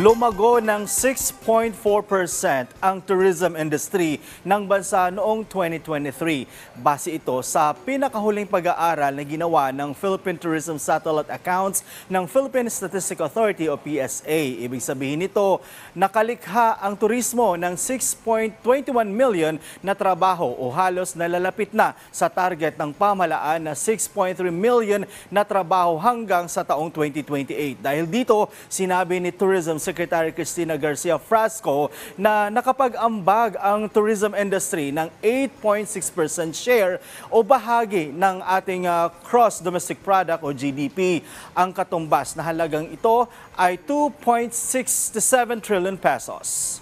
Lumago ng 6.4% ang tourism industry ng bansa noong 2023. Base ito sa pinakahuling pag-aaral na ginawa ng Philippine Tourism Satellite Accounts ng Philippine Statistic Authority o PSA. Ibig sabihin nito, nakalikha ang turismo ng 6.21 million na trabaho o halos nalalapit na sa target ng pamalaan na 6.3 million na trabaho hanggang sa taong 2028. Dahil dito, sinabi ni Tourism Secretary Cristina Garcia Frasco na nakapag-ambag ang tourism industry ng 8.6% share o bahagi ng ating uh, ah, gross domestic product o GDP. Ang katumbas na halagang ito ay 2.67 trillion pesos.